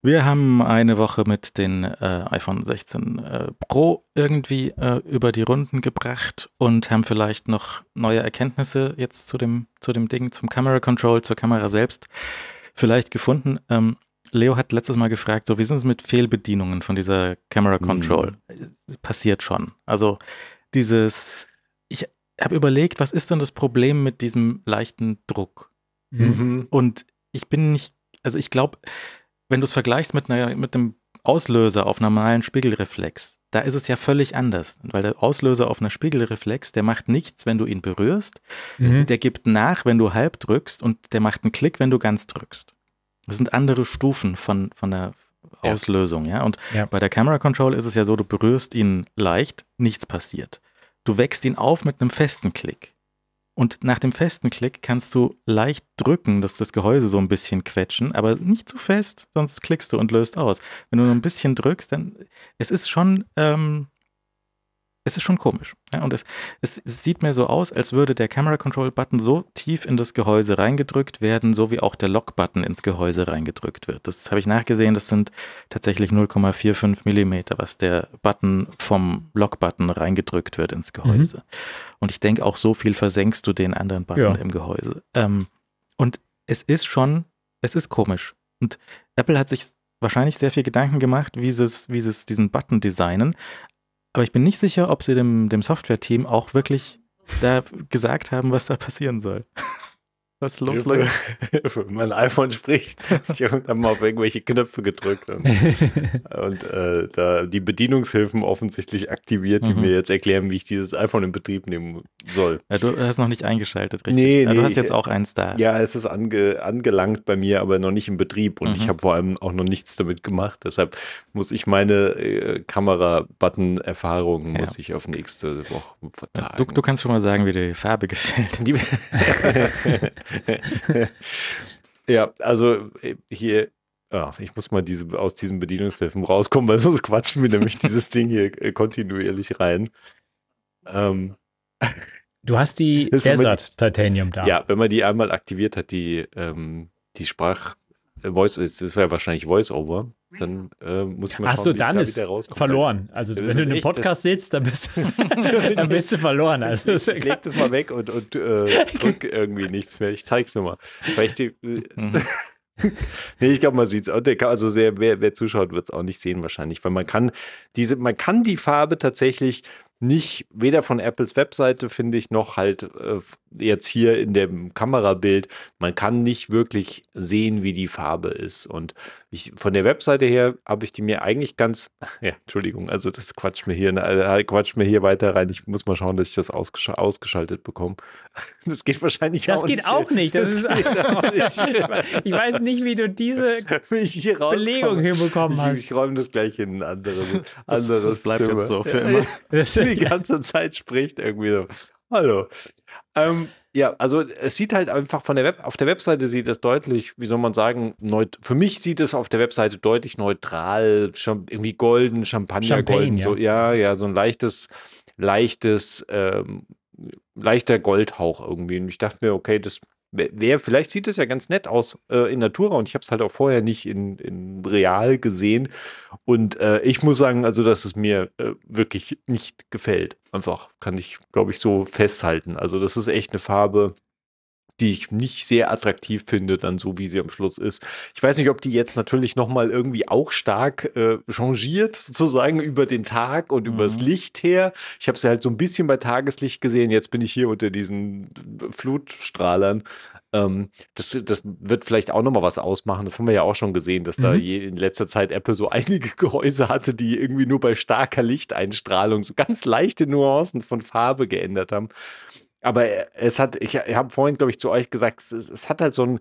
Wir haben eine Woche mit den äh, iPhone 16 äh, Pro irgendwie äh, über die Runden gebracht und haben vielleicht noch neue Erkenntnisse jetzt zu dem, zu dem Ding, zum Camera Control, zur Kamera selbst vielleicht gefunden. Ähm, Leo hat letztes Mal gefragt, so wie sind es mit Fehlbedienungen von dieser Camera hm. Control? Mhm. Passiert schon. Also dieses, ich habe überlegt, was ist denn das Problem mit diesem leichten Druck? Mhm. Und ich bin nicht, also ich glaube, wenn du es vergleichst mit, einer, mit einem Auslöser auf normalen Spiegelreflex, da ist es ja völlig anders, weil der Auslöser auf einer Spiegelreflex, der macht nichts, wenn du ihn berührst, mhm. der gibt nach, wenn du halb drückst und der macht einen Klick, wenn du ganz drückst. Das sind andere Stufen von, von der Auslösung, ja. ja? Und ja. bei der Camera Control ist es ja so, du berührst ihn leicht, nichts passiert. Du wächst ihn auf mit einem festen Klick. Und nach dem festen Klick kannst du leicht drücken, dass das Gehäuse so ein bisschen quetschen, aber nicht zu fest, sonst klickst du und löst aus. Wenn du so ein bisschen drückst, dann es ist schon ähm, es ist schon komisch. Ja? Und es, es, sieht mir so aus, als würde der Camera Control Button so tief in das Gehäuse reingedrückt werden, so wie auch der Lock Button ins Gehäuse reingedrückt wird. Das habe ich nachgesehen, das sind tatsächlich 0,45 Millimeter, was der Button vom Lock Button reingedrückt wird ins Gehäuse. Mhm. Und ich denke, auch so viel versenkst du den anderen Button ja. im Gehäuse. Ähm, und es ist schon, es ist komisch. Und Apple hat sich wahrscheinlich sehr viel Gedanken gemacht, wie sie es, wie sie es diesen Button designen. Aber ich bin nicht sicher, ob sie dem, dem Software-Team auch wirklich da gesagt haben, was da passieren soll. Was ist los, Leute? Wenn iPhone spricht, ich habe dann mal auf irgendwelche Knöpfe gedrückt und, und äh, da die Bedienungshilfen offensichtlich aktiviert, die mhm. mir jetzt erklären, wie ich dieses iPhone in Betrieb nehmen soll. Ja, du hast noch nicht eingeschaltet, richtig? Nee, nee, du hast jetzt auch eins da. Ja, es ist ange, angelangt bei mir, aber noch nicht in Betrieb und mhm. ich habe vor allem auch noch nichts damit gemacht. Deshalb muss ich meine äh, Kamera-Button-Erfahrungen ja. auf nächste Woche vertagen. Du, du kannst schon mal sagen, wie dir die Farbe gefällt. Die ja, also äh, hier ja, ah, ich muss mal diese, aus diesen Bedienungshilfen rauskommen, weil sonst quatschen wir nämlich dieses Ding hier äh, kontinuierlich rein. Ähm, du hast die ist, Desert die, Titanium da. Ja, wenn man die einmal aktiviert hat, die, ähm, die Sprach, äh, Voice, das wäre wahrscheinlich Voice-Over, dann äh, muss ich mal schauen, Ach so, dann da ist verloren. Also ja, wenn du in einem Podcast sitzt, dann bist, dann bist du verloren. Also, ich, ich leg das mal weg und, und äh, drück irgendwie nichts mehr. Ich zeig's nur mal. Weil ich äh, mhm. nee, ich glaube, man sieht es. Also sehr, wer, wer zuschaut, wird es auch nicht sehen wahrscheinlich, weil man kann diese, man kann die Farbe tatsächlich nicht weder von Apples Webseite, finde ich, noch halt äh, jetzt hier in dem Kamerabild. Man kann nicht wirklich sehen, wie die Farbe ist. Und ich, von der Webseite her habe ich die mir eigentlich ganz, ja, Entschuldigung, also das quatscht mir hier, äh, mir hier weiter rein. Ich muss mal schauen, dass ich das ausgesch ausgeschaltet bekomme. Das geht wahrscheinlich das auch, geht nicht, auch nicht. Das, das geht auch nicht. ich weiß nicht, wie du diese wie Belegung hinbekommen hast. Ich, ich räume das gleich in ein anderes, anderes. Das, bleibt Zimmer. jetzt so für immer. Ja. Das, die ganze Zeit spricht, irgendwie so. Hallo. Ähm, ja, also es sieht halt einfach von der Web, auf der Webseite sieht es deutlich, wie soll man sagen, neut, für mich sieht es auf der Webseite deutlich neutral, irgendwie golden, Champagnergolden, Champagne, ja. so, ja, ja, so ein leichtes, leichtes, ähm, leichter Goldhauch irgendwie. Und ich dachte mir, okay, das Wer, vielleicht sieht es ja ganz nett aus äh, in Natura und ich habe es halt auch vorher nicht in, in real gesehen. Und äh, ich muss sagen, also, dass es mir äh, wirklich nicht gefällt. Einfach kann ich, glaube ich, so festhalten. Also, das ist echt eine Farbe, die ich nicht sehr attraktiv finde, dann so wie sie am Schluss ist. Ich weiß nicht, ob die jetzt natürlich nochmal irgendwie auch stark äh, changiert, sozusagen über den Tag und mhm. übers Licht her. Ich habe sie halt so ein bisschen bei Tageslicht gesehen, jetzt bin ich hier unter diesen Flutstrahlern. Ähm, das, das wird vielleicht auch nochmal was ausmachen. Das haben wir ja auch schon gesehen, dass mhm. da je, in letzter Zeit Apple so einige Gehäuse hatte, die irgendwie nur bei starker Lichteinstrahlung so ganz leichte Nuancen von Farbe geändert haben. Aber äh, es hat, ich, ich habe vorhin, glaube ich, zu euch gesagt, es, es hat halt so ein,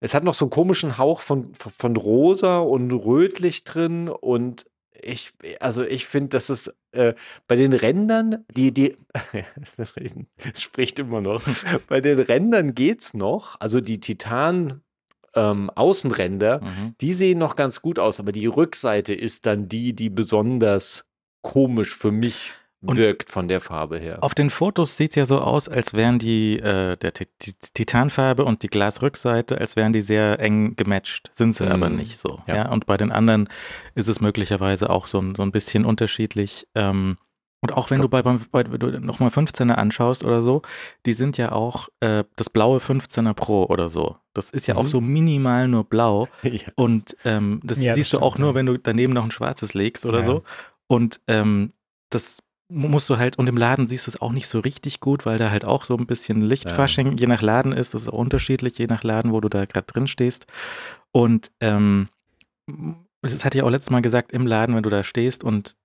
es hat noch so einen komischen Hauch von, von rosa und rötlich drin und ich, also ich finde, dass es äh, bei den Rändern, die, die, es spricht immer noch, bei den Rändern geht es noch, also die Titan, ähm, Außenränder, mhm. die sehen noch ganz gut aus, aber die Rückseite ist dann die, die besonders komisch für mich und wirkt von der Farbe her. Auf den Fotos sieht es ja so aus, als wären die, äh, der Titanfarbe und die Glasrückseite, als wären die sehr eng gematcht. Sind sie mm. aber mhm. nicht so. Ja. ja. Und bei den anderen ist es möglicherweise auch so, so ein bisschen unterschiedlich. Ähm, und auch wenn du bei, bei, bei nochmal 15er anschaust oder so, die sind ja auch äh, das blaue 15er Pro oder so. Das ist ja mhm. auch so minimal nur blau. ja. Und ähm, das ja, siehst das du auch nur, wenn du daneben noch ein schwarzes legst oder so. Und ähm, das musst du halt, und im Laden siehst du es auch nicht so richtig gut, weil da halt auch so ein bisschen Lichtfasching ja. je nach Laden ist. Das ist auch unterschiedlich, je nach Laden, wo du da gerade drin stehst. Und ähm, das hatte ich auch letztes Mal gesagt, im Laden, wenn du da stehst und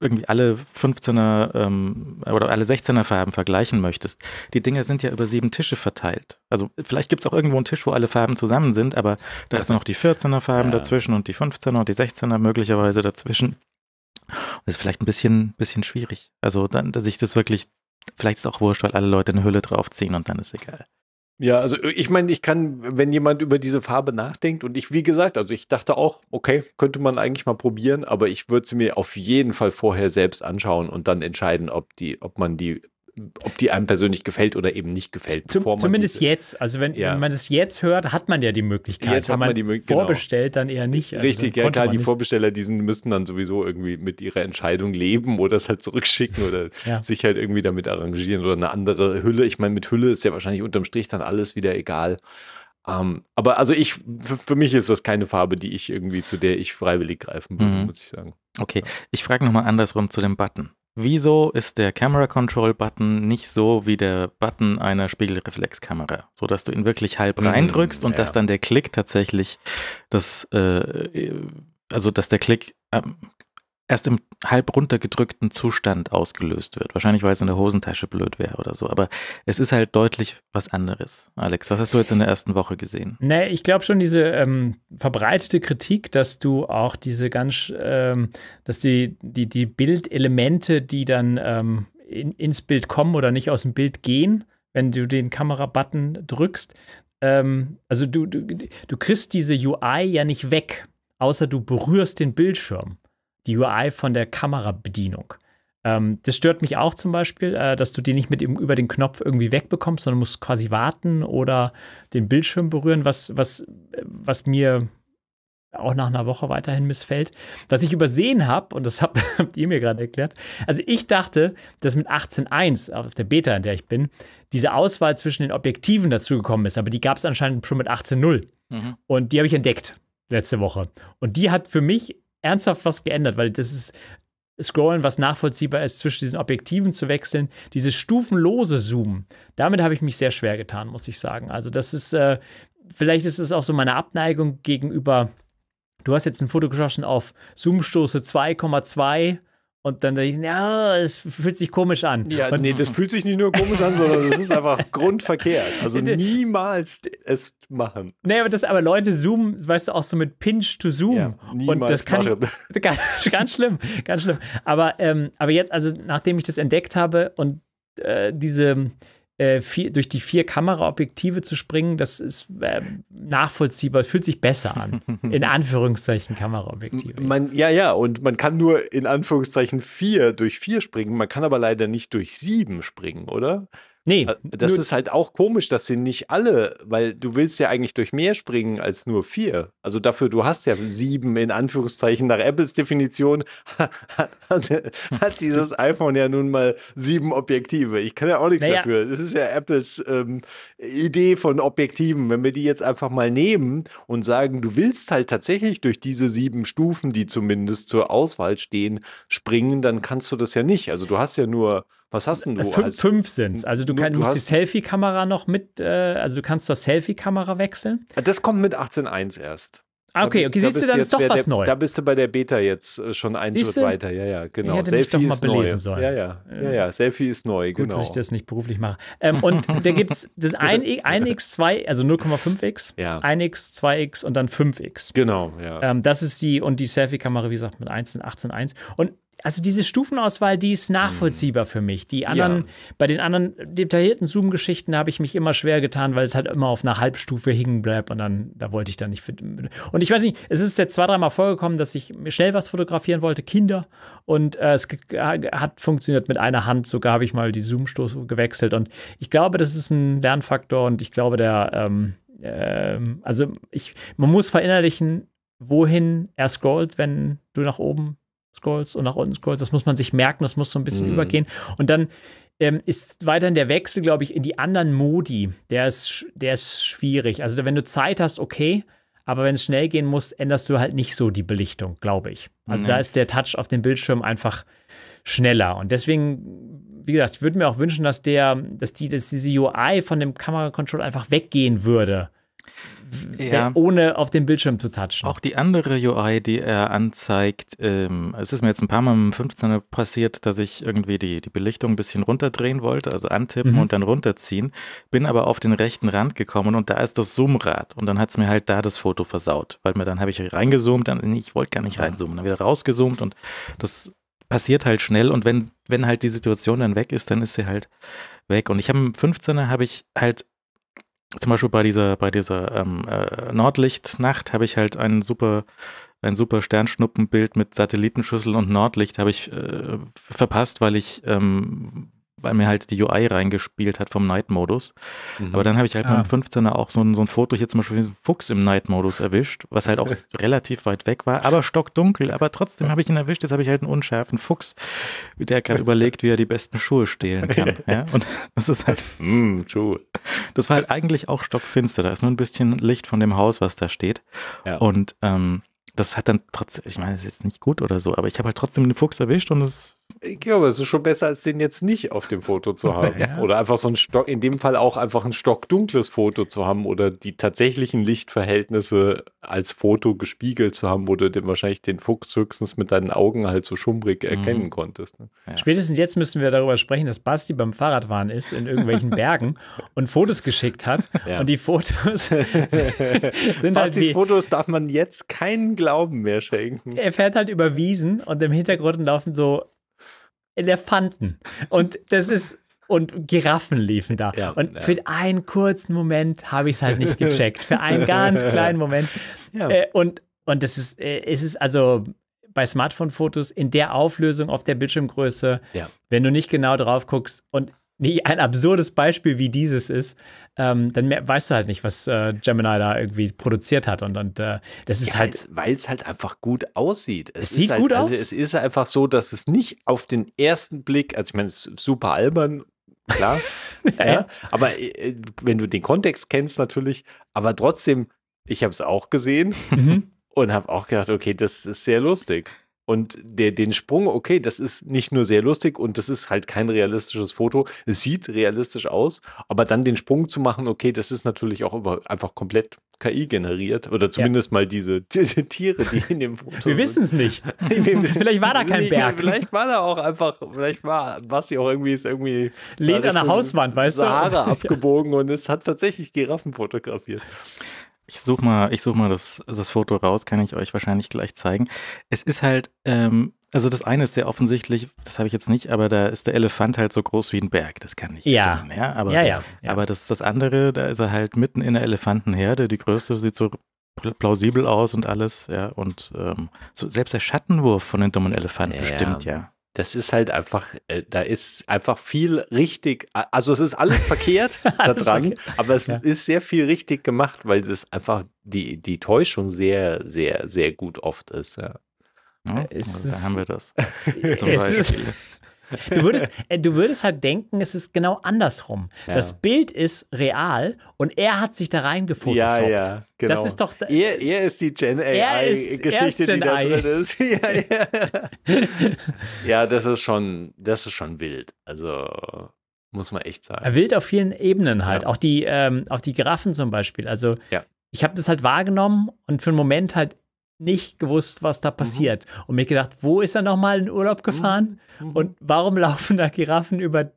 irgendwie alle 15er ähm, oder alle 16er Farben vergleichen möchtest. Die Dinger sind ja über sieben Tische verteilt. Also vielleicht gibt es auch irgendwo einen Tisch, wo alle Farben zusammen sind, aber da ist noch die 14er Farben ja. dazwischen und die 15er und die 16er möglicherweise dazwischen. Das ist vielleicht ein bisschen, bisschen schwierig. Also dann, dass ich das wirklich, vielleicht ist es auch wurscht, weil alle Leute eine Hülle draufziehen und dann ist egal. Ja, also äh, ich meine, ich kann, wenn jemand über diese Farbe nachdenkt und ich, wie gesagt, also ich dachte auch, okay, könnte man eigentlich mal probieren, aber ich würde sie mir auf jeden Fall vorher selbst anschauen und dann entscheiden, ob die, ob man die ob die einem persönlich gefällt oder eben nicht gefällt. Zum, zumindest jetzt. Also wenn, ja. wenn, man das jetzt hört, hat man ja die Möglichkeit. Jetzt hat man, man die Möglichkeit. Genau. Vorbestellt genau. dann eher nicht. Also Richtig, ja klar, die Vorbesteller, die müssen dann sowieso irgendwie mit ihrer Entscheidung leben oder es halt zurückschicken oder ja. sich halt irgendwie damit arrangieren oder eine andere Hülle. Ich meine, mit Hülle ist ja wahrscheinlich unterm Strich dann alles wieder egal. Um, ähm, aber also ich, für, für, mich ist das keine Farbe, die ich irgendwie, zu der ich freiwillig greifen würde, mhm. muss ich sagen. Okay, ja. ich frage nochmal andersrum zu dem Button. Wieso ist der Camera Control Button nicht so wie der Button einer Spiegelreflexkamera, so dass du ihn wirklich halb mhm, reindrückst und ja. dass dann der Klick tatsächlich das, äh, also dass der Klick ähm, erst im halb runtergedrückten Zustand ausgelöst wird. Wahrscheinlich, weil es in der Hosentasche blöd wäre oder so. Aber es ist halt deutlich was anderes. Alex, was hast du jetzt in der ersten Woche gesehen? Nee, ich glaube schon diese ähm, verbreitete Kritik, dass du auch diese ganz, ähm, dass die, die, die Bildelemente, die dann ähm, in, ins Bild kommen oder nicht aus dem Bild gehen, wenn du den Kamerabutton drückst, ähm, also du, du, du kriegst diese UI ja nicht weg, außer du berührst den Bildschirm die UI von der Kamerabedienung. Ähm, das stört mich auch zum Beispiel, äh, dass du die nicht mit dem, über den Knopf irgendwie wegbekommst, sondern musst quasi warten oder den Bildschirm berühren, was, was, äh, was mir auch nach einer Woche weiterhin missfällt. Was ich übersehen habe, und das habt, habt ihr mir gerade erklärt, also ich dachte, dass mit 18.1 auf der Beta, in der ich bin, diese Auswahl zwischen den Objektiven dazugekommen ist, aber die gab es anscheinend schon mit 18.0. Mhm. Und die habe ich entdeckt letzte Woche. Und die hat für mich ernsthaft was geändert, weil das ist Scrollen, was nachvollziehbar ist, zwischen diesen Objektiven zu wechseln. Dieses stufenlose Zoomen, damit habe ich mich sehr schwer getan, muss ich sagen. Also das ist, äh, vielleicht ist es auch so meine Abneigung gegenüber, du hast jetzt ein Foto geschossen auf Zoomstoße 2,2 und dann dachte ich, ja, es fühlt sich komisch an. Ja, und nee, das fühlt sich nicht nur komisch an, sondern es ist einfach grundverkehrt. Also niemals es machen. Nee, aber, das, aber Leute zoomen, weißt du, auch so mit Pinch to Zoom. Ja, niemals und das kann ich, ganz, ganz, schlimm, ganz schlimm. Aber, ähm, aber jetzt, also nachdem ich das entdeckt habe und äh, diese äh, vier, durch die vier Kameraobjektive zu springen, das ist äh, nachvollziehbar, fühlt sich besser an. In Anführungszeichen Kameraobjektive. Man, ja, ja, und man kann nur in Anführungszeichen vier durch vier springen, man kann aber leider nicht durch sieben springen, oder? Nee. Äh, das ist halt auch komisch, dass sie nicht alle, weil du willst ja eigentlich durch mehr springen als nur vier. Also dafür, du hast ja sieben in Anführungszeichen nach Apples Definition, hat, dieses iPhone ja nun mal sieben Objektive. Ich kann ja auch nichts naja. dafür. Das ist ja Apples ähm, Idee von Objektiven. Wenn wir die jetzt einfach mal nehmen und sagen, du willst halt tatsächlich durch diese sieben Stufen, die zumindest zur Auswahl stehen, springen, dann kannst du das ja nicht. Also du hast ja nur was hast denn du? Äh, fünf, als, fünf sind's. Also du, kann, du musst die Selfie-Kamera noch mit, äh, also du kannst zur Selfie-Kamera wechseln. Ah, das kommt mit 18.1 erst. Ah, okay, okay, siehst da du, dann ist doch was neu. Da bist du bei der Beta jetzt äh, schon einen Schritt weiter. Ja, ja, genau. Ich Selfie mich doch mal belesen neu. sollen. Ja, ja, ja, ja, Selfie ist neu, Gut, genau. dass ich das nicht beruflich mache. Ähm, und da gibt es das 1x2, also 0,5x, ja. 1x, 2x und dann 5x. Genau, ja. Ähm, das ist die, und die Selfie-Kamera, wie gesagt, mit 1 und 18,1. Und also diese Stufenauswahl, die ist nachvollziehbar für mich. Die anderen, ja. bei den anderen detaillierten Zoom-Geschichten habe ich mich immer schwer getan, weil es halt immer auf einer Halbstufe hängen bleibt und dann, da wollte ich dann nicht. Und ich weiß nicht, es ist jetzt zwei, dreimal vorgekommen, dass ich schnell was fotografieren wollte, Kinder, und äh, es hat funktioniert mit einer Hand. Sogar habe ich mal die Zoom-Stoß gewechselt und ich glaube, das ist ein Lernfaktor und ich glaube, der, ähm, ähm, also ich, man muss verinnerlichen, wohin er scrollt, wenn du nach oben scrollst und nach unten scrollst. Das muss man sich merken, das muss so ein bisschen mhm. übergehen. Und dann ähm, ist weiterhin der Wechsel, glaube ich, in die anderen Modi. Der ist, der ist schwierig. Also, wenn du Zeit hast, okay. Aber wenn es schnell gehen muss, änderst du halt nicht so die Belichtung, glaube ich. Also, mhm. da ist der Touch auf dem Bildschirm einfach schneller. Und deswegen wie gesagt, ich würde mir auch wünschen, dass der, dass die, dass diese UI von dem Kameracontrol einfach weggehen würde. Ja. ohne auf den Bildschirm zu touchen. Auch die andere UI, die er anzeigt, ähm, es ist mir jetzt ein paar Mal im 15er passiert, dass ich irgendwie die, die Belichtung ein bisschen runterdrehen wollte, also antippen mhm. und dann runterziehen, bin aber auf den rechten Rand gekommen und da ist das Zoomrad und dann hat es mir halt da das Foto versaut, weil mir dann habe ich reingezoomt, dann, ich wollte gar nicht ah. reinzoomen, dann wieder rausgezoomt und das passiert halt schnell und wenn, wenn halt die Situation dann weg ist, dann ist sie halt weg und ich habe im 15er habe ich halt zum Beispiel bei dieser, bei dieser ähm, äh, Nordlichtnacht habe ich halt einen super ein super Sternschnuppenbild mit Satellitenschüssel und Nordlicht habe ich äh, verpasst, weil ich ähm, weil mir halt die UI reingespielt hat vom Night-Modus. Mhm. Aber dann habe ich halt ah. mit dem 15er auch so ein, so ein Foto hier zum Beispiel diesen Fuchs im Night-Modus erwischt, was halt auch relativ weit weg war, aber stockdunkel. Aber trotzdem habe ich ihn erwischt. Jetzt habe ich halt einen unscharfen Fuchs, der gerade überlegt, wie er die besten Schuhe stehlen kann. ja? Und das ist halt. Mm, Schuhe. Das war halt eigentlich auch stockfinster. Da ist nur ein bisschen Licht von dem Haus, was da steht. Ja. Und ähm, das hat dann trotzdem, ich meine, es ist jetzt nicht gut oder so, aber ich habe halt trotzdem den Fuchs erwischt und es ja, aber es ist schon besser, als den jetzt nicht auf dem Foto zu haben. Ja. Oder einfach so ein Stock, in dem Fall auch einfach ein stockdunkles Foto zu haben oder die tatsächlichen Lichtverhältnisse als Foto gespiegelt zu haben, wo du den, wahrscheinlich den Fuchs höchstens mit deinen Augen halt so schummrig mhm. erkennen mhm. konntest. Ne? Ja. Spätestens jetzt müssen wir darüber sprechen, dass Basti beim Fahrradfahren ist in irgendwelchen Bergen und Fotos geschickt hat. Ja. Und die Fotos sind halt Bastis halt wie, Fotos darf man jetzt keinen Glauben mehr schenken. Er fährt halt über Wiesen und im Hintergrund laufen so Elefanten. Und das ist und Giraffen liefen da. Ja, und ja. für einen kurzen Moment habe ich es halt nicht gecheckt. Für einen ganz kleinen Moment. Ja. Äh, und, und das ist, äh, es ist also bei Smartphone-Fotos in der Auflösung auf der Bildschirmgröße, wenn du nicht genau drauf guckst und ein absurdes Beispiel wie dieses ist, ähm, dann mehr, weißt du halt nicht, was äh, Gemini da irgendwie produziert hat. Und, und äh, das ist ja, halt. Weil es halt einfach gut aussieht. Es, es sieht halt, gut also aus. Es ist einfach so, dass es nicht auf den ersten Blick, also ich meine, es ist super albern, klar. ja, ja. Aber äh, äh, wenn du den Kontext kennst, natürlich, aber trotzdem, ich habe es auch gesehen. Mhm. Und habe auch gedacht, okay, das ist sehr lustig. Und der, den Sprung, okay, das ist nicht nur sehr lustig und das ist halt kein realistisches Foto. Es sieht realistisch aus, aber dann den Sprung zu machen, okay, das ist natürlich auch über, einfach komplett KI generiert oder zumindest ja. mal diese die, die Tiere, die in dem Foto. Wir wissen es nicht. vielleicht war da kein genau, Berg. Vielleicht war da auch einfach, vielleicht war Basti auch irgendwie ist irgendwie lehnt an der Hauswand, weißt Sahara du? Haare abgebogen und es hat tatsächlich Giraffen fotografiert. Ich suche mal, ich such mal das, das Foto raus, kann ich euch wahrscheinlich gleich zeigen. Es ist halt, ähm, also das eine ist sehr offensichtlich, das habe ich jetzt nicht, aber da ist der Elefant halt so groß wie ein Berg, das kann ich ja. Erinnern, ja? Aber, ja, ja, ja. aber das, das andere, da ist er halt mitten in der Elefantenherde, die Größe sieht so plausibel aus und alles, ja, und ähm, so selbst der Schattenwurf von den dummen Elefanten ja. stimmt ja das ist halt einfach, äh, da ist einfach viel richtig, also es ist alles verkehrt da dran, aber es ja. ist sehr viel richtig gemacht, weil das einfach die, die Täuschung sehr, sehr, sehr gut oft ist. Ja. Ja, also da haben wir das. Zum Beispiel. Du würdest, äh, du würdest halt denken, es ist genau andersrum. Ja. Das Bild ist real und er hat sich da reingefotoshoppt. Ja, ja, genau. Das ist doch. Er, er ist die Gen AI-Geschichte, die da drin ist. ja, ja. ja, das ist schon, das ist schon wild. Also muss man echt sagen. Wild auf vielen Ebenen halt. Ja. Auch die, ähm, auch die Giraffen zum Beispiel. Also ja. ich habe das halt wahrgenommen und für einen Moment halt nicht gewusst, was da mhm. passiert. Mhm. Und mir gedacht, wo ist er nochmal in Urlaub mhm. gefahren? Mhm. Und warum laufen da Giraffen über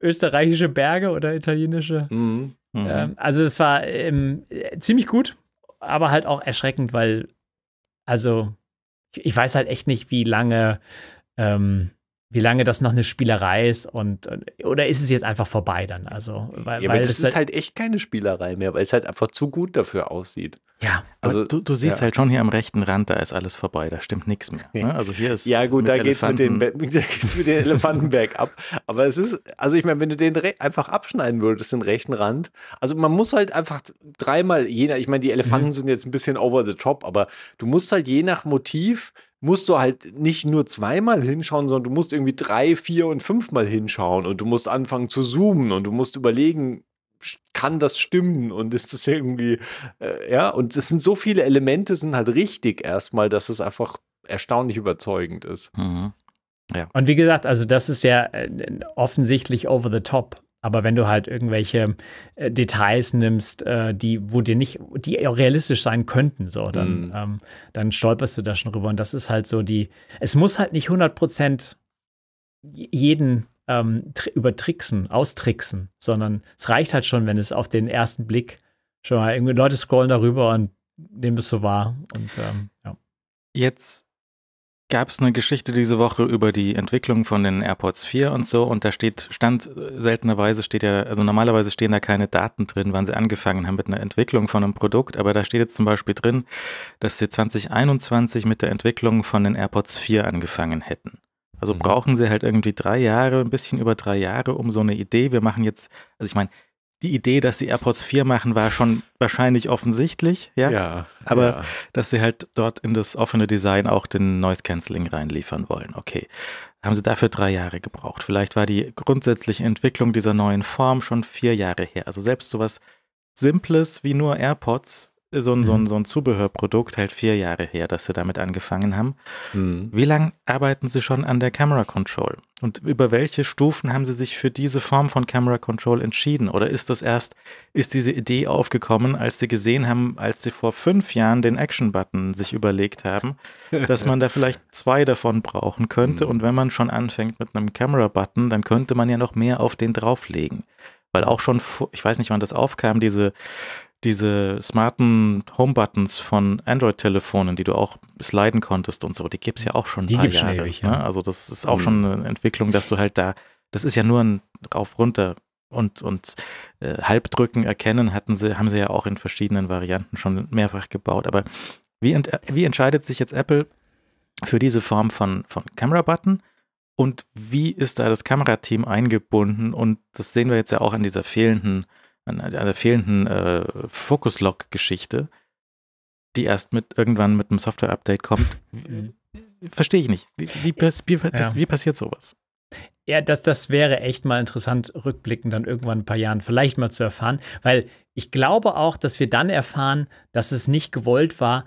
österreichische Berge oder italienische? Mhm. mhm. Ähm, also es war ähm, äh, ziemlich gut, aber halt auch erschreckend, weil, also, ich, ich weiß halt echt nicht, wie lange, ähm, wie lange das noch eine Spielerei ist und äh, oder ist es jetzt einfach vorbei dann? Also, weil, ja, weil das, das ist halt, halt echt keine Spielerei mehr, weil es halt einfach zu gut dafür aussieht. Ja, also du, du siehst ja. halt schon hier am rechten Rand, da ist alles vorbei, da stimmt nichts mehr. Ne? Also hier ist ja gut, da geht es mit den den Elefanten bergab. Aber es ist, also ich meine, wenn du den einfach abschneiden würdest, den rechten Rand, also man muss halt einfach dreimal je nach, ich meine, die Elefanten mhm. sind jetzt ein bisschen over the top, aber du musst halt je nach Motiv musst du halt nicht nur zweimal hinschauen, sondern du musst irgendwie drei, vier und fünfmal hinschauen und du musst anfangen zu zoomen und du musst überlegen, kann das stimmen und ist das irgendwie, äh, ja, und es sind so viele Elemente, sind halt richtig erstmal, dass es einfach erstaunlich überzeugend ist. Mhm. Ja. Und wie gesagt, also das ist ja äh, offensichtlich over the top. Aber wenn du halt irgendwelche äh, Details nimmst, äh, die, wo dir nicht, die auch realistisch sein könnten, so, dann, mhm. ähm, dann stolperst du da schon rüber. Und das ist halt so die, es muss halt nicht 100 Prozent jeden ähm, tr übertricksen, austricksen, sondern es reicht halt schon, wenn es auf den ersten Blick schon mal irgendwie Leute scrollen darüber und nehmen es so wahr. Und ähm, ja. Jetzt gab es eine Geschichte diese Woche über die Entwicklung von den AirPods 4 und so und da steht, stand äh, seltenerweise steht ja, also normalerweise stehen da keine Daten drin, wann sie angefangen haben mit einer Entwicklung von einem Produkt, aber da steht jetzt zum Beispiel drin, dass sie 2021 mit der Entwicklung von den AirPods 4 angefangen hätten. Also mhm. brauchen sie halt irgendwie drei Jahre, ein bisschen über drei Jahre, um so eine Idee. Wir machen jetzt, also ich meine, die Idee, dass sie AirPods 4 machen, war schon wahrscheinlich offensichtlich, ja. ja Aber ja. dass sie halt dort in das offene Design auch den Noise Cancelling reinliefern wollen, okay. Haben sie dafür drei Jahre gebraucht. Vielleicht war die grundsätzliche Entwicklung dieser neuen Form schon vier Jahre her. Also selbst sowas Simples wie nur AirPods so ein, mhm. so ein, so ein Zubehörprodukt halt vier Jahre her, dass sie damit angefangen haben. Mhm. Wie lange arbeiten sie schon an der Camera Control? Und über welche Stufen haben sie sich für diese Form von Camera Control entschieden? Oder ist das erst, ist diese Idee aufgekommen, als sie gesehen haben, als sie vor fünf Jahren den Action-Button sich überlegt haben, dass man da vielleicht zwei davon brauchen könnte? Mhm. Und wenn man schon anfängt mit einem Camera-Button, dann könnte man ja noch mehr auf den drauflegen weil auch schon, ich weiß nicht, wann das aufkam, diese diese smarten Home-Buttons von Android-Telefonen, die du auch leiden konntest und so, die gibt es ja auch schon ein die gibt es Jahre. Ewig, ne? ja. ne? Also das ist auch mhm. schon eine Entwicklung, dass du halt da, das ist ja nur ein rauf runter und, und äh, Halbdrücken erkennen hatten sie, haben sie ja auch in verschiedenen Varianten schon mehrfach gebaut. Aber wie, ent, wie entscheidet sich jetzt Apple für diese Form von, von Camera-Button? Und wie ist da das Kamerateam eingebunden? Und das sehen wir jetzt ja auch an dieser fehlenden an, der fehlenden äh, Focus-Lock-Geschichte, die erst mit irgendwann mit einem Software-Update kommt. Verstehe ich nicht. Wie, wie, pass, wie, ja. wie passiert sowas? Ja, das, das wäre echt mal interessant, rückblickend dann irgendwann ein paar Jahren vielleicht mal zu erfahren, weil ich glaube auch, dass wir dann erfahren, dass es nicht gewollt war,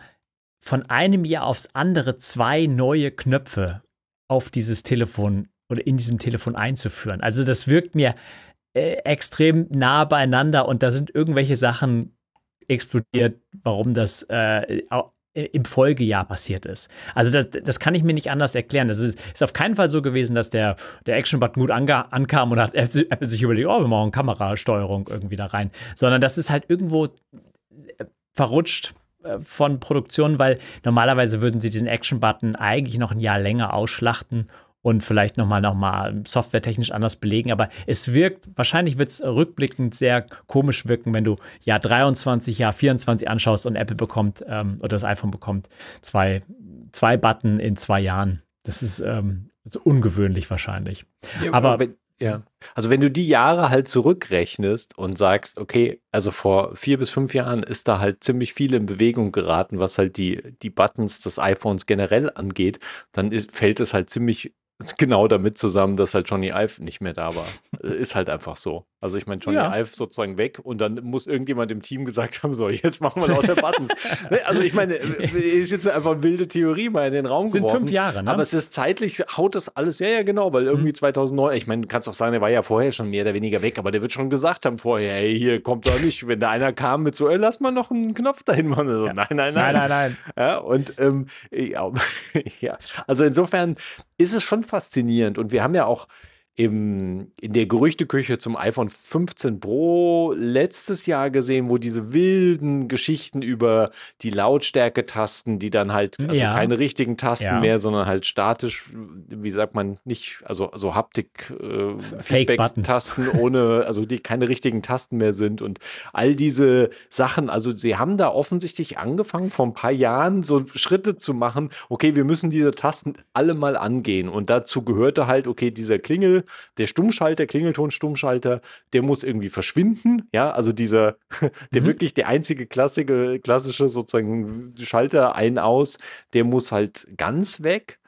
von einem Jahr aufs andere zwei neue Knöpfe auf dieses Telefon oder in diesem Telefon einzuführen. Also das wirkt mir äh, extrem nah beieinander und da sind irgendwelche Sachen explodiert, warum das äh, äh, im Folgejahr passiert ist. Also das, das kann ich mir nicht anders erklären. Also es ist auf keinen Fall so gewesen, dass der, der Action-Button gut ankam und hat Apple sich überlegt, oh, wir machen Kamerasteuerung irgendwie da rein. Sondern das ist halt irgendwo äh, verrutscht von Produktionen, weil normalerweise würden sie diesen Action-Button eigentlich noch ein Jahr länger ausschlachten und vielleicht nochmal noch mal softwaretechnisch anders belegen. Aber es wirkt, wahrscheinlich wird es rückblickend sehr komisch wirken, wenn du ja 23, ja 24 anschaust und Apple bekommt ähm, oder das iPhone bekommt zwei, zwei Button in zwei Jahren. Das ist, ähm, ist ungewöhnlich wahrscheinlich. Ja, aber, aber ja. Also wenn du die Jahre halt zurückrechnest und sagst, okay, also vor vier bis fünf Jahren ist da halt ziemlich viel in Bewegung geraten, was halt die, die Buttons des iPhones generell angeht, dann ist, fällt es halt ziemlich genau damit zusammen, dass halt Johnny Ive nicht mehr da war. Äh, ist halt einfach so. Also ich meine, Johnny ja. Ive sozusagen weg und dann muss irgendjemand im Team gesagt haben, so, jetzt machen wir lauter Buttons. Ne, also ich meine, äh, ist jetzt einfach eine wilde Theorie mal in den Raum Sind geworfen. Sind fünf Jahre, ne? Aber es ist zeitlich, haut das alles, ja, ja, genau, weil irgendwie mhm. 2009, ich meine, du kannst auch sagen, der war ja vorher schon mehr oder weniger weg, aber der wird schon gesagt haben vorher, hey, hier kommt doch nicht, wenn da einer kam mit so, ey, lass mal noch einen Knopf dahin machen. So, also, ja. Nein, nein, nein. Nein, nein, nein. Ja, und ähm, ja, ja, also insofern, ist es schon faszinierend. Und wir haben ja auch im, in der Gerüchteküche zum iPhone 15 Pro letztes Jahr gesehen, wo diese wilden Geschichten über die Lautstärke-Tasten, die dann halt, hm, also ja. keine richtigen Tasten ja. mehr, sondern halt statisch, wie sagt man, nicht, also so Haptik, äh, Feedback-Tasten ohne, also die keine richtigen Tasten mehr sind und all diese Sachen. Also sie haben da offensichtlich angefangen, vor ein paar Jahren so Schritte zu machen, okay, wir müssen diese Tasten alle mal angehen. Und dazu gehörte halt, okay, dieser Klingel, der Stummschalter, Klingelton-Stummschalter, der muss irgendwie verschwinden. Ja, also dieser, der mhm. wirklich der einzige klassische, klassische sozusagen Schalter ein aus, der muss halt ganz weg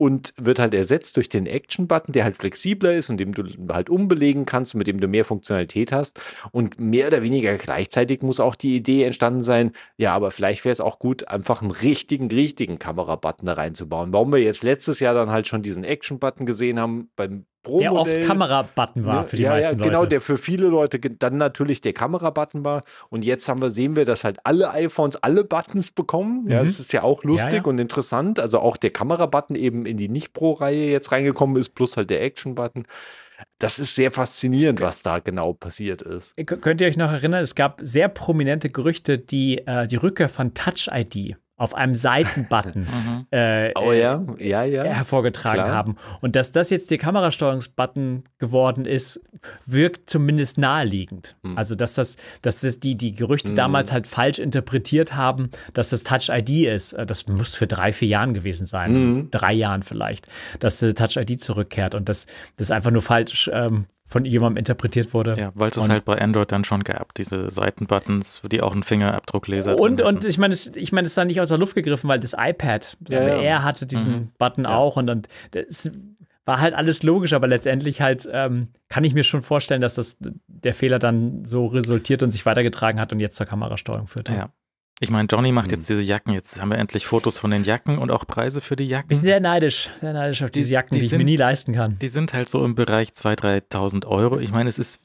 und wird halt ersetzt durch den Action-Button, der halt flexibler ist und dem du halt umbelegen kannst, und mit dem du mehr Funktionalität hast. Und mehr oder weniger gleichzeitig muss auch die Idee entstanden sein, ja, aber vielleicht wäre es auch gut, einfach einen richtigen, richtigen Kamera-Button da reinzubauen. Warum wir jetzt letztes Jahr dann halt schon diesen Action-Button gesehen haben beim Pro-Modell. Der oft Kamerabutton war ne? für die ja, meisten ja, genau, Leute. Genau, der für viele Leute dann natürlich der Kamerabutton war. Und jetzt haben wir, sehen wir, dass halt alle iPhones alle Buttons bekommen. Mhm. Ja, das ist ja auch lustig ja, und interessant. Also auch der Kamerabutton eben in die Nicht-Pro-Reihe jetzt reingekommen ist, plus halt der Action-Button. Das ist sehr faszinierend, was da genau passiert ist. Könnt ihr euch noch erinnern, es gab sehr prominente Gerüchte, die äh, die Rückkehr von Touch ID auf einem Seitenbutton mhm. äh, oh, ja. Äh, ja, ja. hervorgetragen Klar. haben. Und dass das jetzt der Kamerasteuerungsbutton geworden ist, wirkt zumindest naheliegend. Mhm. Also, dass das, dass das die, die Gerüchte mhm. damals halt falsch interpretiert haben, dass das Touch ID ist. Äh, das muss für drei, vier Jahren gewesen sein. Mhm. Drei Jahren vielleicht, dass das Touch ID zurückkehrt und dass das einfach nur falsch ähm, von jemandem interpretiert wurde. Ja, weil es halt bei Android dann schon gab, diese Seitenbuttons, die auch einen Fingerabdruckleser Und, und ich meine, ich meine, es ist da nicht aus der Luft gegriffen, weil das iPad, ja, ja. R hatte diesen mhm. Button ja. auch und, und das war halt alles logisch, aber letztendlich halt ähm, kann ich mir schon vorstellen, dass das der Fehler dann so resultiert und sich weitergetragen hat und jetzt zur Kamerasteuerung führt. Ja. Ich meine, Johnny macht hm. jetzt diese Jacken. Jetzt haben wir endlich Fotos von den Jacken und auch Preise für die Jacken. Ich bin sehr neidisch, sehr neidisch auf diese Jacken, die, die, die ich sind, mir nie leisten kann. Die sind halt so im Bereich 2.000, 3.000 Euro. Ich meine, es ist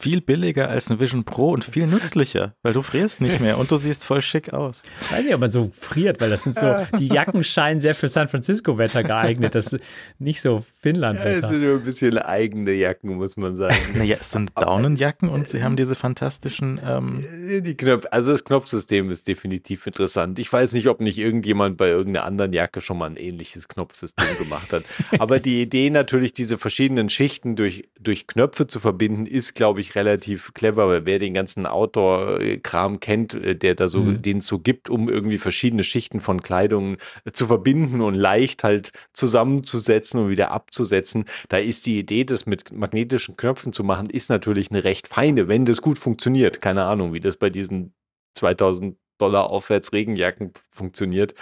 viel billiger als ein Vision Pro und viel nützlicher, weil du frierst nicht mehr und du siehst voll schick aus. Ich weiß nicht, ob man so friert, weil das sind so, die Jacken scheinen sehr für San Francisco-Wetter geeignet, das ist nicht so Finnland-Wetter. Ja, das sind nur ein bisschen eigene Jacken, muss man sagen. naja, es sind Daunenjacken und äh, sie haben diese fantastischen. Ähm äh, die Knöpf, also das Knopfsystem ist definitiv interessant. Ich weiß nicht, ob nicht irgendjemand bei irgendeiner anderen Jacke schon mal ein ähnliches Knopfsystem gemacht hat. Aber die Idee natürlich, diese verschiedenen Schichten durch, durch Knöpfe zu verbinden, ist, glaube ich, ich, relativ clever, weil wer den ganzen Outdoor-Kram kennt, äh, der da so, mhm. den es so gibt, um irgendwie verschiedene Schichten von Kleidung äh, zu verbinden und leicht halt zusammenzusetzen und wieder abzusetzen, da ist die Idee, das mit magnetischen Knöpfen zu machen, ist natürlich eine recht feine, wenn das gut funktioniert. Keine Ahnung, wie das bei diesen 2000 Dollar aufwärts Regenjacken funktioniert.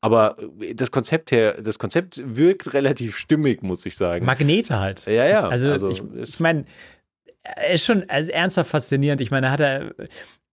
Aber äh, das Konzept her, das Konzept wirkt relativ stimmig, muss ich sagen. Magnete halt. Ja, ja. Also, also ich, ich meine, äh, ist schon also ernsthaft faszinierend. Ich meine, hat er,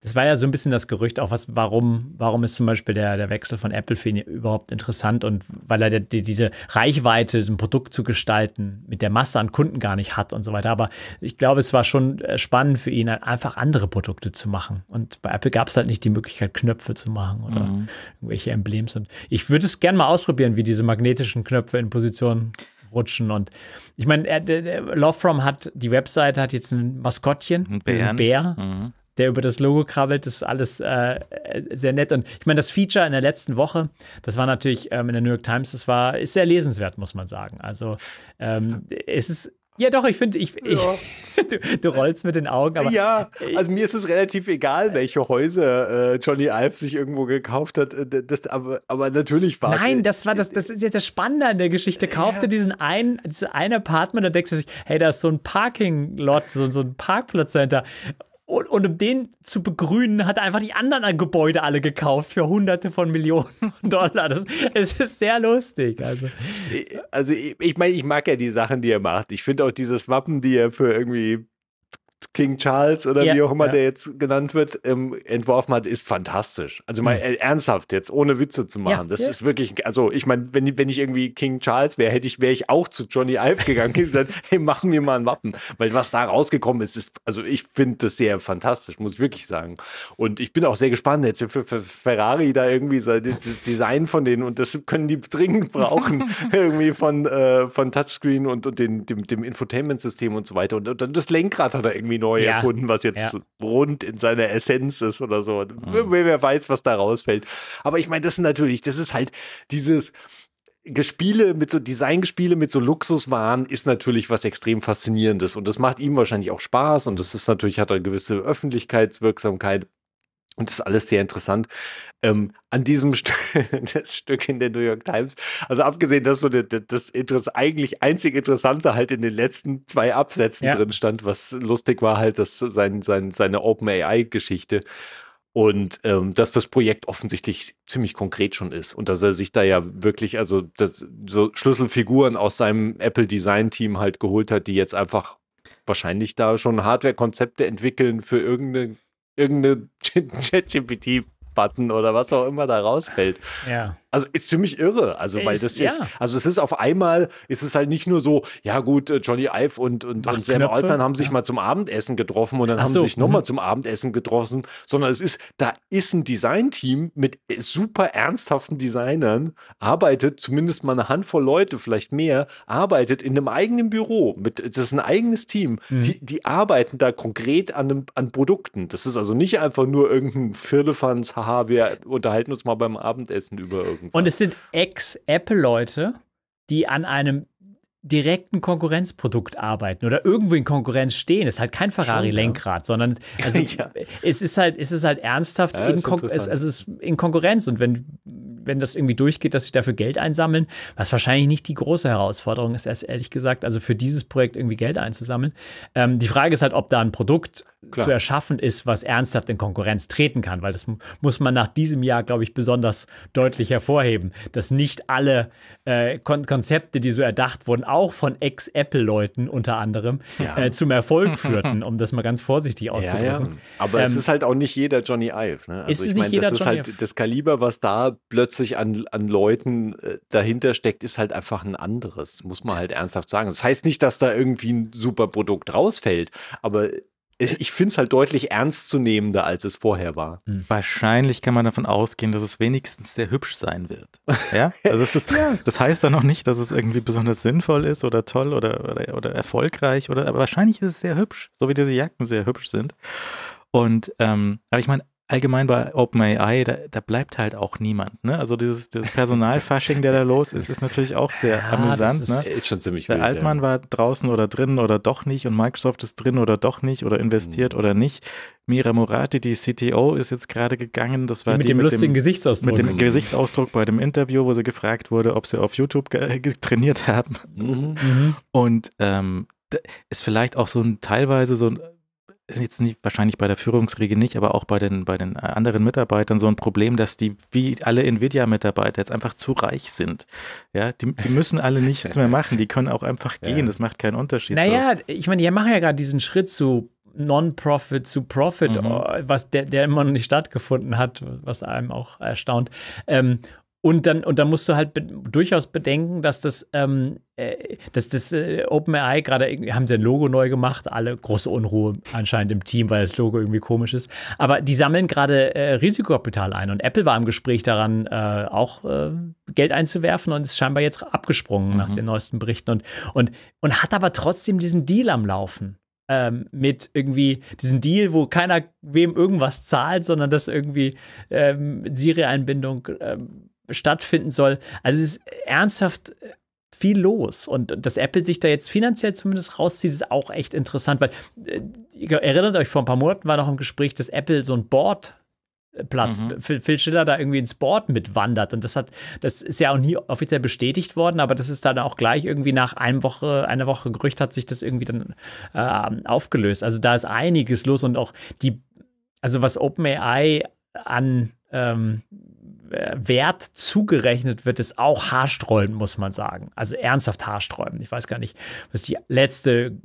das war ja so ein bisschen das Gerücht auch, was, warum, warum ist zum Beispiel der, der Wechsel von Apple für ihn überhaupt interessant und weil er der, die, diese Reichweite, ein Produkt zu gestalten, mit der Masse an Kunden gar nicht hat und so weiter. Aber ich glaube, es war schon äh, spannend für ihn, einfach andere Produkte zu machen. Und bei Apple gab es halt nicht die Möglichkeit, Knöpfe zu machen oder mhm. irgendwelche Emblems. Und ich würde es gerne mal ausprobieren, wie diese magnetischen Knöpfe in Positionen rutschen. Und ich meine, Love From hat, die Webseite hat jetzt ein Maskottchen, ein, Bär. Mhm. Der über das Logo krabbelt, das ist alles äh, sehr nett. Und ich meine, das Feature in der letzten Woche, das war natürlich ähm, in der New York Times, das war, ist sehr lesenswert, muss man sagen. Also ähm, es ist ja, doch, ich finde, ich, ich du, du, rollst mit den Augen. Aber ja, also mir ist es relativ egal, welche Häuser äh, Johnny Ive sich irgendwo gekauft hat. Äh, das, aber, aber natürlich war es. Nein, das war das, das ist jetzt das Spannende an der Geschichte. Kaufte ja. diesen einen, dieses eine Apartment, da denkst du sich, hey, da ist so ein Parking-Lot, so, so ein Parkplatzcenter. Und, und, um den zu begrünen, hat er einfach die anderen Gebäude alle gekauft für hunderte von Millionen Dollar. Das, es ist sehr lustig. Also, also ich, ich meine, ich mag ja die Sachen, die er macht. Ich finde auch dieses Wappen, die er für irgendwie King Charles oder ja, wie auch immer ja. der jetzt genannt wird, ähm, entworfen hat, ist fantastisch. Also mal äh, ernsthaft jetzt, ohne Witze zu machen. Ja, das ist wirklich, also ich meine, wenn, wenn ich irgendwie King Charles wäre, hätte ich, wäre ich auch zu Johnny Ive gegangen und gesagt, hey, mach mir mal ein Wappen. Weil was da rausgekommen ist, ist, also ich finde das sehr fantastisch, muss ich wirklich sagen. Und ich bin auch sehr gespannt jetzt für, für Ferrari da irgendwie so, das Design von denen und das können die dringend brauchen. irgendwie von, äh, von Touchscreen und, und den, dem, dem Infotainment-System und so weiter. Und, und dann das Lenkrad hat er irgendwie irgendwie neu ja. erfunden, was jetzt ja. rund in seiner Essenz ist oder so. Mhm. Wer, weiß, was da rausfällt. Aber ich meine, das ist natürlich, das ist halt dieses, Gespiele mit so Designgespiele mit so Luxuswaren ist natürlich was extrem faszinierendes und das macht ihm wahrscheinlich auch Spaß und das ist natürlich hat eine gewisse Öffentlichkeitswirksamkeit und das ist alles sehr interessant. Ähm, an diesem St das Stück in der New York Times, also abgesehen, dass so das Interesse, eigentlich einzig Interessante halt in den letzten zwei Absätzen ja. drin stand, was lustig war halt, dass sein, sein, seine OpenAI-Geschichte und ähm, dass das Projekt offensichtlich ziemlich konkret schon ist und dass er sich da ja wirklich, also das, so Schlüsselfiguren aus seinem Apple Design Team halt geholt hat, die jetzt einfach wahrscheinlich da schon Hardware-Konzepte entwickeln für irgendeine irgendeine ChatGPT-Button oder was auch immer da rausfällt. Ja. Also ist ziemlich irre. Also, weil ist, das ist, ja. also es ist auf einmal, ist es halt nicht nur so, ja gut, äh, Johnny Ive und, und, und Sam Knöpfe. Altman haben sich ja. mal zum Abendessen getroffen und dann Ach haben sie so. sich nochmal mhm. zum Abendessen getroffen, sondern es ist, da ist ein Designteam mit äh, super ernsthaften Designern, arbeitet zumindest mal eine Handvoll Leute, vielleicht mehr, arbeitet in einem eigenen Büro. Mit, das ist ein eigenes Team. Mhm. Die, die arbeiten da konkret an, einem, an Produkten. Das ist also nicht einfach nur irgendein Firlefanz, haha, wir unterhalten uns mal beim Abendessen über irgendwas rauspicken Und es sind Ex-Apple-Leute, die an einem direkten Konkurrenzprodukt arbeiten oder irgendwo in Konkurrenz stehen. Es ist halt kein Ferrari-Lenkrad, ja. sondern also ja. es ist halt, es ist halt ernsthaft ja, in, ist Kon es, also es ist in Konkurrenz. Und wenn, wenn das irgendwie durchgeht, dass sie dafür Geld einsammeln, was wahrscheinlich nicht die große Herausforderung ist, erst ehrlich gesagt, also für dieses Projekt irgendwie Geld einzusammeln. Ähm, die Frage ist halt, ob da ein Produkt Klar. zu erschaffen ist, was ernsthaft in Konkurrenz treten kann, weil das muss man nach diesem Jahr, glaube ich, besonders deutlich hervorheben, dass nicht alle äh, Kon Konzepte, die so erdacht wurden, auch von Ex-Apple-Leuten unter anderem, ja. äh, zum Erfolg führten, um das mal ganz vorsichtig auszudrücken. Ja, ja. Aber ähm, es ist halt auch nicht jeder Johnny Ive. Ne? Also ist ich meine, das Johnny ist halt Ive? das Kaliber, was da plötzlich an, an Leuten äh, dahinter steckt, ist halt einfach ein anderes, muss man halt ernsthaft sagen. Das heißt nicht, dass da irgendwie ein super Produkt rausfällt, aber ich finde es halt deutlich ernstzunehmender, als es vorher war. Hm. Wahrscheinlich kann man davon ausgehen, dass es wenigstens sehr hübsch sein wird. Ja? Also ist, ja. Das heißt dann noch nicht, dass es irgendwie besonders sinnvoll ist oder toll oder, oder, oder erfolgreich oder aber wahrscheinlich ist es sehr hübsch, so wie diese Jacken sehr hübsch sind. Und ähm, aber ich meine, allgemein bei OpenAI, da, da, bleibt halt auch niemand. Ne? Also dieses, dieses Personalfasching, der da los ist, ist natürlich auch sehr ja, amüsant. Ne? Ist, ne? ist, schon ziemlich Der wild, Altmann ja. war draußen oder drinnen oder doch nicht und Microsoft ist drin oder doch nicht oder investiert mhm. oder nicht. Mira Murati, die CTO, ist jetzt gerade gegangen. Das war mit dem mit lustigen dem, Gesichtsausdruck. Mit dem mhm. Gesichtsausdruck bei dem Interview, wo sie gefragt wurde, ob sie auf YouTube äh, trainiert haben. Mhm. mhm. Und ähm, ist vielleicht auch so ein teilweise so ein jetzt nicht, wahrscheinlich bei der Führungsriege nicht, aber auch bei den, bei den äh, anderen Mitarbeitern so ein Problem, dass die, wie alle Nvidia-Mitarbeiter, jetzt einfach zu reich sind. Ja, die, die müssen alle nichts mehr machen, die können auch einfach gehen, ja. das macht keinen Unterschied. Naja, so. ich meine, die machen ja gerade diesen Schritt zu Non-Profit zu Profit, mhm. Äh, was der, der immer noch nicht stattgefunden hat, was einem auch erstaunt. Ähm, und dann, und dann musst du halt be durchaus bedenken, dass das, ähm, äh, dass das äh, OpenAI gerade haben sie ein Logo neu gemacht, alle große Unruhe anscheinend im Team, weil das Logo irgendwie komisch ist. Aber die sammeln gerade äh, Risikokapital ein und Apple war im Gespräch daran, äh, auch äh, Geld einzuwerfen und ist scheinbar jetzt abgesprungen mhm. nach den neuesten Berichten und, und, und hat aber trotzdem diesen Deal am Laufen ähm, mit irgendwie diesem Deal, wo keiner wem irgendwas zahlt, sondern dass irgendwie ähm, Siri-Einbindung ähm, stattfinden soll. Also es ist ernsthaft äh, viel los. Und dass Apple sich da jetzt finanziell zumindest rauszieht, ist auch echt interessant, weil äh, ihr erinnert euch, vor ein paar Monaten war noch im Gespräch, dass Apple so ein Board Platz. Mhm. Phil Schiller da irgendwie ins Board mitwandert. Und das hat, das ist ja auch nie offiziell bestätigt worden, aber das ist dann auch gleich irgendwie nach einem Woche, einer Woche Gerücht hat sich das irgendwie dann äh, aufgelöst. Also da ist einiges los und auch die, also was OpenAI an ähm, äh, wert zugerechnet wird, ist auch haarsträubend, muss man sagen. Also ernsthaft haarsträubend. Ich weiß gar nicht, was die letzte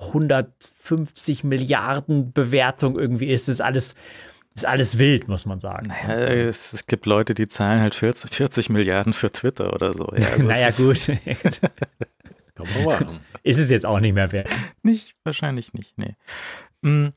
150 Milliarden Bewertung irgendwie ist. Das ist alles, das ist alles wild, muss man sagen. Naja, es, es, gibt Leute, die zahlen halt 40, 40 Milliarden für Twitter oder so. Ja, also naja, gut. ist es jetzt auch nicht mehr wert? Nicht, wahrscheinlich nicht, nee. Mm.